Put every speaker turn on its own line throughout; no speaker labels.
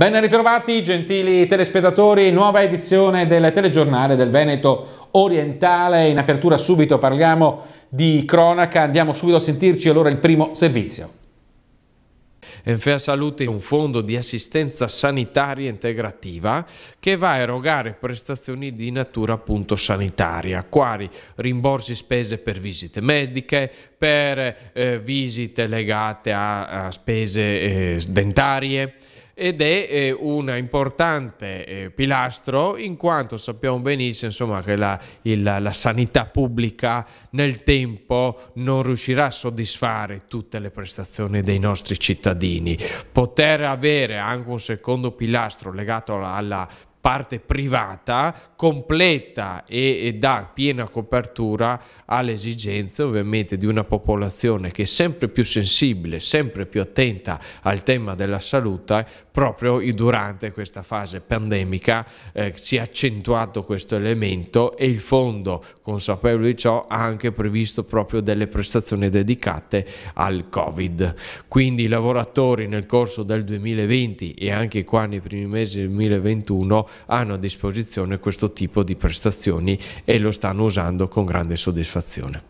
Ben ritrovati gentili telespettatori, nuova edizione del telegiornale del Veneto Orientale. In apertura subito parliamo di cronaca, andiamo subito a sentirci allora il primo servizio.
Enfea Salute è un fondo di assistenza sanitaria integrativa che va a erogare prestazioni di natura appunto sanitaria, quali rimborsi spese per visite mediche, per eh, visite legate a, a spese eh, dentarie, ed è eh, un importante eh, pilastro in quanto sappiamo benissimo insomma, che la, il, la, sanità pubblica nel tempo non riuscirà a soddisfare tutte le prestazioni dei nostri cittadini. Poter avere anche un secondo pilastro legato alla, alla parte privata completa e, e dà piena copertura alle esigenze ovviamente di una popolazione che è sempre più sensibile, sempre più attenta al tema della salute proprio durante questa fase pandemica eh, si è accentuato questo elemento e il fondo consapevole di ciò ha anche previsto proprio delle prestazioni dedicate al covid quindi i lavoratori nel corso del 2020 e anche qua nei primi mesi del 2021 hanno a disposizione questo tipo di prestazioni e lo stanno usando con grande soddisfazione.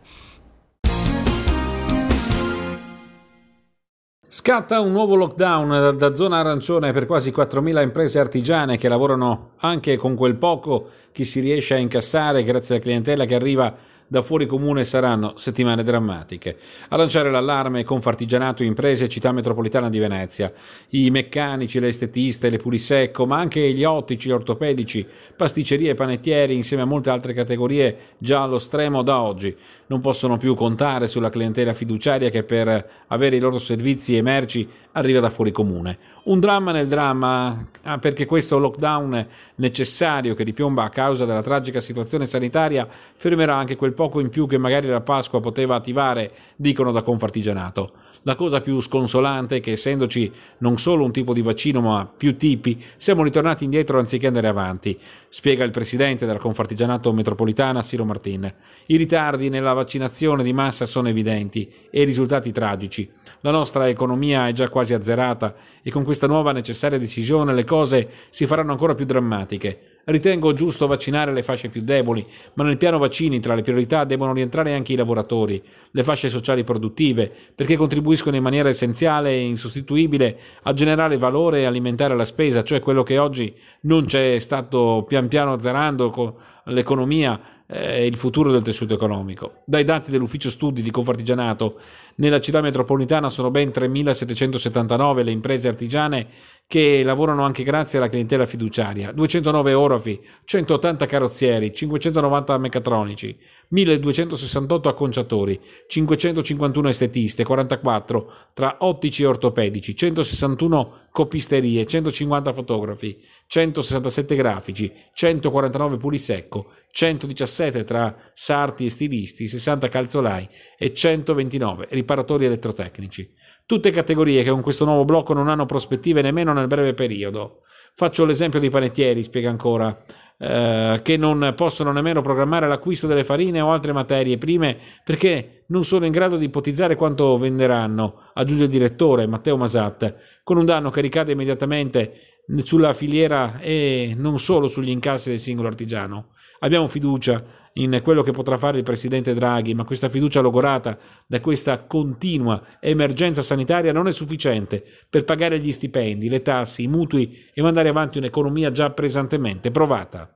Scatta un nuovo lockdown da zona arancione per quasi 4.000 imprese artigiane che lavorano anche con quel poco che si riesce a incassare grazie alla clientela che arriva da fuori comune saranno settimane drammatiche. A lanciare l'allarme con Fartigianato Imprese Città Metropolitana di Venezia. I meccanici, le estetiste, le pulisecco, ma anche gli ottici, gli ortopedici, pasticcerie e panettieri, insieme a molte altre categorie già allo stremo da oggi, non possono più contare sulla clientela fiduciaria che per avere i loro servizi e merci arriva da fuori comune. Un dramma nel dramma, ah, perché questo lockdown necessario che ripiomba a causa della tragica situazione sanitaria fermerà anche quel poco in più che magari la Pasqua poteva attivare, dicono da Confartigianato. La cosa più sconsolante è che essendoci non solo un tipo di vaccino ma più tipi, siamo ritornati indietro anziché andare avanti, spiega il presidente della Confartigianato metropolitana Siro Martin. I ritardi nella vaccinazione di massa sono evidenti e i risultati tragici. La nostra economia è già quasi azzerata e con questa nuova necessaria decisione le cose si faranno ancora più drammatiche. Ritengo giusto vaccinare le fasce più deboli, ma nel piano vaccini tra le priorità devono rientrare anche i lavoratori, le fasce sociali produttive, perché contribuiscono in maniera essenziale e insostituibile a generare valore e alimentare la spesa, cioè quello che oggi non c'è stato pian piano azzerando l'economia eh, il futuro del tessuto economico. Dai dati dell'ufficio studi di Confartigianato, nella città metropolitana sono ben 3.779 le imprese artigiane che lavorano anche grazie alla clientela fiduciaria. 209 orafi, 180 carrozzieri, 590 meccatronici, 1268 acconciatori, 551 estetiste, 44 tra ottici e ortopedici, 161 copisterie, 150 fotografi, 167 grafici, 149 puli secco, 117 tra sarti e stilisti, 60 calzolai e 129 riparatori elettrotecnici. Tutte categorie che con questo nuovo blocco non hanno prospettive nemmeno nel breve periodo. Faccio l'esempio dei panettieri, spiega ancora, eh, che non possono nemmeno programmare l'acquisto delle farine o altre materie prime perché non sono in grado di ipotizzare quanto venderanno, aggiunge il direttore Matteo Masat, con un danno che ricade immediatamente sulla filiera e non solo sugli incassi del singolo artigiano. Abbiamo fiducia in quello che potrà fare il presidente Draghi, ma questa fiducia logorata da questa continua emergenza sanitaria non è sufficiente per pagare gli stipendi, le tasse, i mutui e mandare avanti un'economia già pesantemente provata.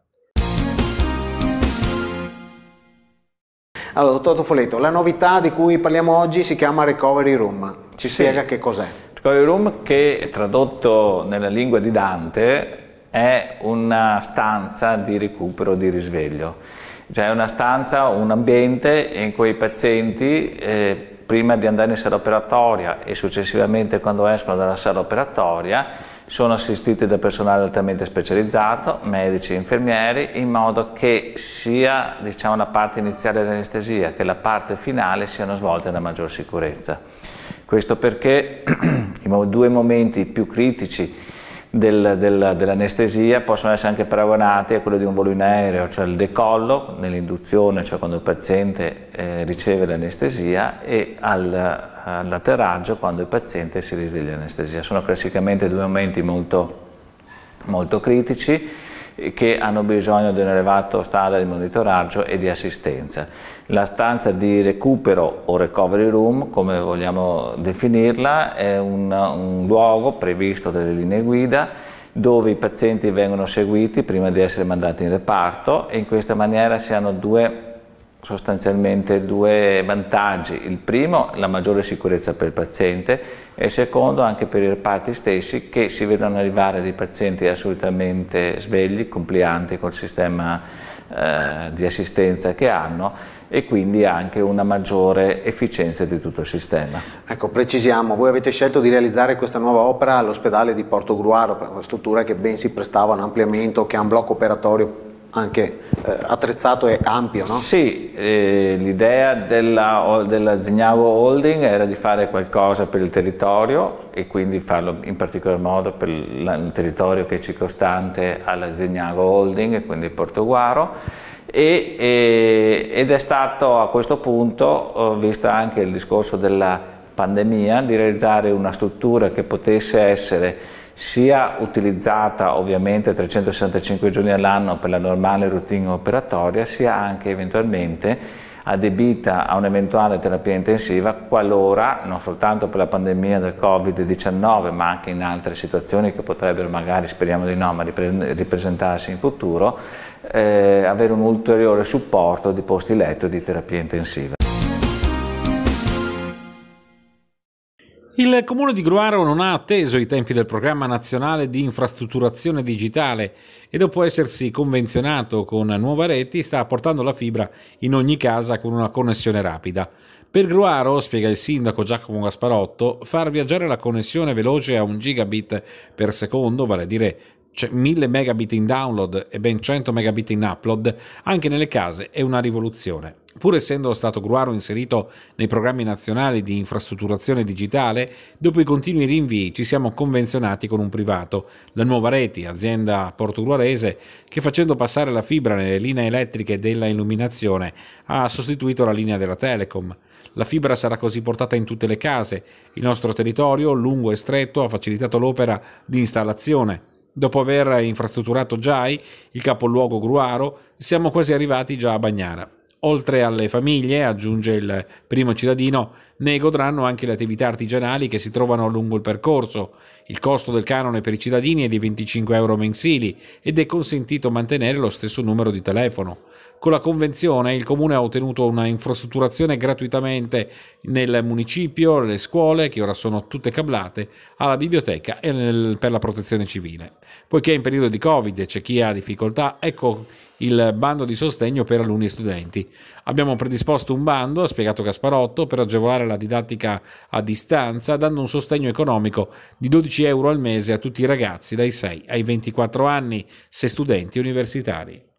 Allora, dottor Toffoletto, la novità di cui parliamo oggi si chiama Recovery Room. Ci sì. spiega che cos'è?
Schoolroom che tradotto nella lingua di Dante è una stanza di recupero, di risveglio, cioè una stanza, un ambiente in cui i pazienti eh, prima di andare in sala operatoria e successivamente quando escono dalla sala operatoria sono assistiti da personale altamente specializzato, medici e infermieri, in modo che sia diciamo, la parte iniziale dell'anestesia che la parte finale siano svolte nella maggior sicurezza. Questo perché i due momenti più critici del, del, dell'anestesia possono essere anche paragonati a quello di un volo in aereo, cioè il decollo nell'induzione, cioè quando il paziente eh, riceve l'anestesia, e al, all'atterraggio quando il paziente si risveglia l'anestesia. Sono classicamente due momenti molto, molto critici eh, che hanno bisogno di un elevato standard di monitoraggio e di assistenza. La stanza di recupero o recovery room, come vogliamo definirla, è un, un luogo previsto dalle linee guida dove i pazienti vengono seguiti prima di essere mandati in reparto e in questa maniera si hanno due sostanzialmente due vantaggi. Il primo, la maggiore sicurezza per il paziente e il secondo anche per i reparti stessi che si vedono arrivare dei pazienti assolutamente svegli, complianti col sistema eh, di assistenza che hanno e quindi anche una maggiore efficienza di tutto il sistema.
Ecco, precisiamo, voi avete scelto di realizzare questa nuova opera all'ospedale di Porto Gruaro, una struttura che ben si prestava a un ampliamento che ha un blocco operatorio anche eh, attrezzato
e ampio, no? Sì, eh, l'idea della, della Zignavo Holding era di fare qualcosa per il territorio e quindi farlo in particolar modo per il territorio che è circostante alla Zignavo Holding quindi Portoguaro. E, e, ed è stato a questo punto, eh, visto anche il discorso della pandemia, di realizzare una struttura che potesse essere sia utilizzata ovviamente 365 giorni all'anno per la normale routine operatoria, sia anche eventualmente adibita a un'eventuale terapia intensiva qualora, non soltanto per la pandemia del Covid-19, ma anche in altre situazioni che potrebbero magari, speriamo di no, ma ripresentarsi in futuro, eh, avere un ulteriore supporto di posti letto di terapia intensiva.
Il comune di Gruaro non ha atteso i tempi del programma nazionale di infrastrutturazione digitale e dopo essersi convenzionato con Nuova Reti sta portando la fibra in ogni casa con una connessione rapida. Per Gruaro, spiega il sindaco Giacomo Gasparotto, far viaggiare la connessione veloce a 1 gigabit per secondo, vale a dire 1000 cioè, megabit in download e ben 100 megabit in upload, anche nelle case è una rivoluzione. Pur essendo Stato gruaro inserito nei programmi nazionali di infrastrutturazione digitale, dopo i continui rinvii ci siamo convenzionati con un privato, la Nuova Reti, azienda portogruarese, che facendo passare la fibra nelle linee elettriche della illuminazione ha sostituito la linea della Telecom. La fibra sarà così portata in tutte le case. Il nostro territorio, lungo e stretto, ha facilitato l'opera di installazione, Dopo aver infrastrutturato Giai, il capoluogo gruaro, siamo quasi arrivati già a Bagnara. Oltre alle famiglie, aggiunge il primo cittadino, ne godranno anche le attività artigianali che si trovano lungo il percorso. Il costo del canone per i cittadini è di 25 euro mensili ed è consentito mantenere lo stesso numero di telefono. Con la convenzione il comune ha ottenuto una infrastrutturazione gratuitamente nel municipio, le scuole, che ora sono tutte cablate, alla biblioteca e nel, per la protezione civile. Poiché in periodo di Covid c'è chi ha difficoltà, ecco il bando di sostegno per alunni e studenti. Abbiamo predisposto un bando, ha spiegato Gasparotto, per agevolare la didattica a distanza, dando un sostegno economico di 12 euro al mese a tutti i ragazzi dai 6 ai 24 anni, se studenti universitari.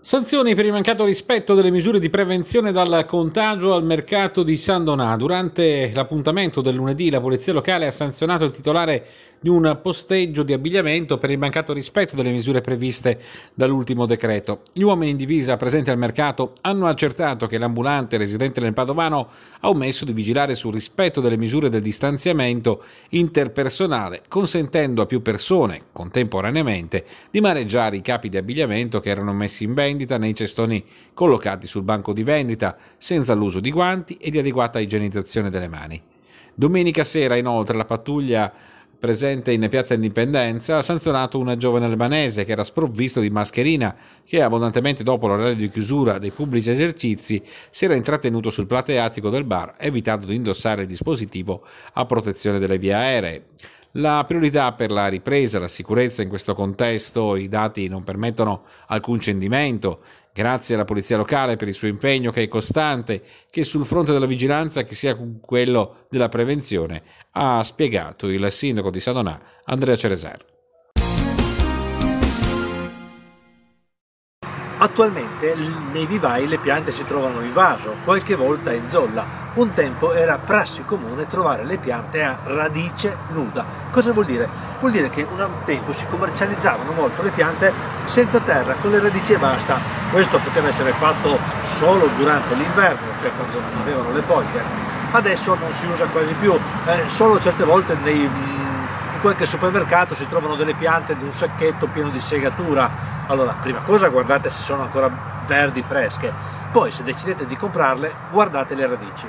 Sanzioni per il mancato rispetto delle misure di prevenzione dal contagio al mercato di San Donà. Durante l'appuntamento del lunedì la polizia locale ha sanzionato il titolare di un posteggio di abbigliamento per il mancato rispetto delle misure previste dall'ultimo decreto. Gli uomini in divisa presenti al mercato hanno accertato che l'ambulante residente nel Padovano ha omesso di vigilare sul rispetto delle misure del distanziamento interpersonale, consentendo a più persone, contemporaneamente, di mareggiare i capi di abbigliamento che erano messi in vendita nei cestoni collocati sul banco di vendita, senza l'uso di guanti e di adeguata igienizzazione delle mani. Domenica sera, inoltre, la pattuglia presente in Piazza Indipendenza, ha sanzionato una giovane albanese che era sprovvisto di mascherina, che abbondantemente dopo l'orario di chiusura dei pubblici esercizi si era intrattenuto sul plateatico del bar, evitando di indossare il dispositivo a protezione delle vie aeree. La priorità per la ripresa, la sicurezza in questo contesto, i dati non permettono alcun cendimento, Grazie alla Polizia Locale per il suo impegno che è costante, che sul fronte della vigilanza che sia quello della prevenzione, ha spiegato il sindaco di Sadonà, Andrea Ceresar.
Attualmente nei vivai le piante si trovano in vaso, qualche volta in zolla. Un tempo era prassi comune trovare le piante a radice nuda. Cosa vuol dire? Vuol dire che un tempo si commercializzavano molto le piante senza terra, con le radici e basta. Questo poteva essere fatto solo durante l'inverno, cioè quando non avevano le foglie. Adesso non si usa quasi più, eh, solo certe volte nei in qualche supermercato si trovano delle piante di un sacchetto pieno di segatura. Allora, prima cosa guardate se sono ancora verdi, fresche, poi se decidete di comprarle guardate le radici.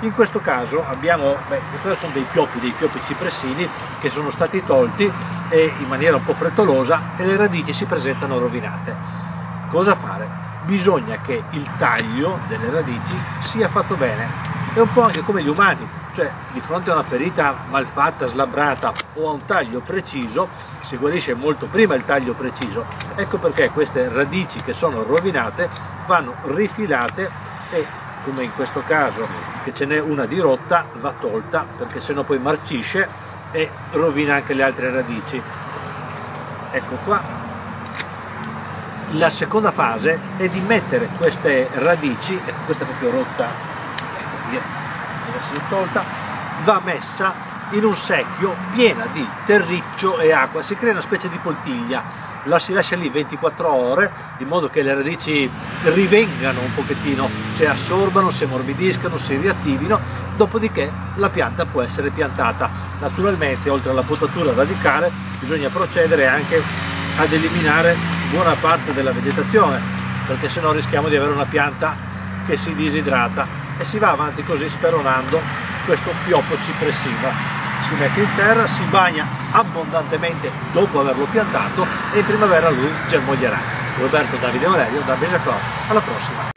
In questo caso abbiamo, beh, sono dei pioppi, dei pioppi cipressini che sono stati tolti e, in maniera un po' frettolosa e le radici si presentano rovinate. Cosa fare? Bisogna che il taglio delle radici sia fatto bene è un po' anche come gli umani, cioè di fronte a una ferita malfatta, slabbrata o a un taglio preciso, si guarisce molto prima il taglio preciso. Ecco perché queste radici che sono rovinate vanno rifilate e come in questo caso che ce n'è una di rotta va tolta perché sennò poi marcisce e rovina anche le altre radici. Ecco qua. La seconda fase è di mettere queste radici, ecco questa è proprio rotta deve essere tolta va messa in un secchio piena di terriccio e acqua si crea una specie di poltiglia la si lascia lì 24 ore in modo che le radici rivengano un pochettino cioè assorbano, si ammorbidiscano, si riattivino dopodiché la pianta può essere piantata naturalmente oltre alla potatura radicale bisogna procedere anche ad eliminare buona parte della vegetazione perché sennò rischiamo di avere una pianta che si disidrata e si va avanti così speronando questo pioppo cipressiva si mette in terra, si bagna abbondantemente dopo averlo piantato e in primavera lui germoglierà. Roberto Davide Aurelio da Beseflor, alla prossima!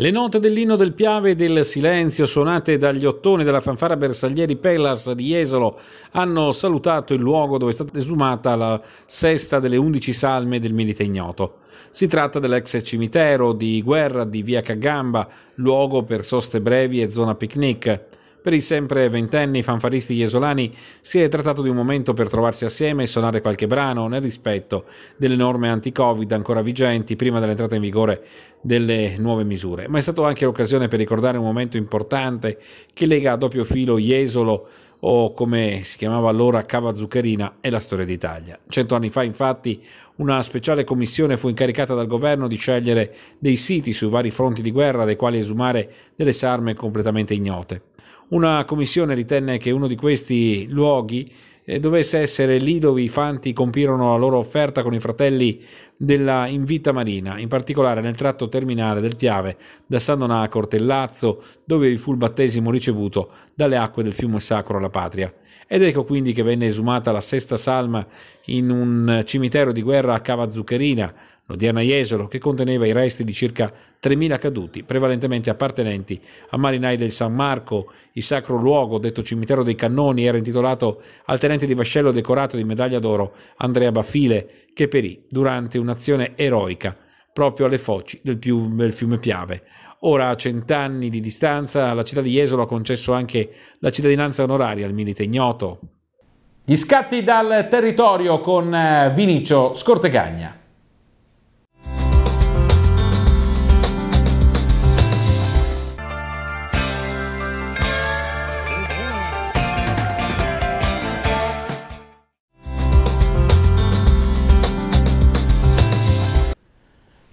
Le note dell'inno del Piave e del Silenzio suonate dagli ottoni della fanfara Bersaglieri Pellas di Jesolo hanno salutato il luogo dove è stata esumata la sesta delle undici salme del Milite Ignoto. Si tratta dell'ex cimitero di guerra di Via Cagamba, luogo per soste brevi e zona picnic. Per i sempre ventenni fanfaristi jesolani si è trattato di un momento per trovarsi assieme e suonare qualche brano nel rispetto delle norme anti-Covid ancora vigenti prima dell'entrata in vigore delle nuove misure, ma è stato anche l'occasione per ricordare un momento importante che lega a doppio filo Jesolo o come si chiamava allora Cava Zuccherina e la storia d'Italia. Cento anni fa infatti una speciale commissione fu incaricata dal governo di scegliere dei siti sui vari fronti di guerra dai quali esumare delle sarme completamente ignote. Una commissione ritenne che uno di questi luoghi eh, dovesse essere lì dove i fanti compirono la loro offerta con i fratelli della Invita Marina, in particolare nel tratto terminale del Piave da San Donà a Cortellazzo, dove vi fu il battesimo ricevuto dalle acque del fiume sacro alla patria. Ed ecco quindi che venne esumata la sesta salma in un cimitero di guerra a Cava Zuccherina, l'Odiana Jesolo, che conteneva i resti di circa 3.000 caduti, prevalentemente appartenenti a marinai del San Marco. Il sacro luogo, detto cimitero dei cannoni, era intitolato al tenente di vascello decorato di medaglia d'oro Andrea Baffile, che perì durante un'azione eroica proprio alle foci del, più, del fiume Piave. Ora, a cent'anni di distanza, la città di Jesolo ha concesso anche la cittadinanza onoraria al milite ignoto. Gli scatti dal territorio con eh, Vinicio Scortegagna.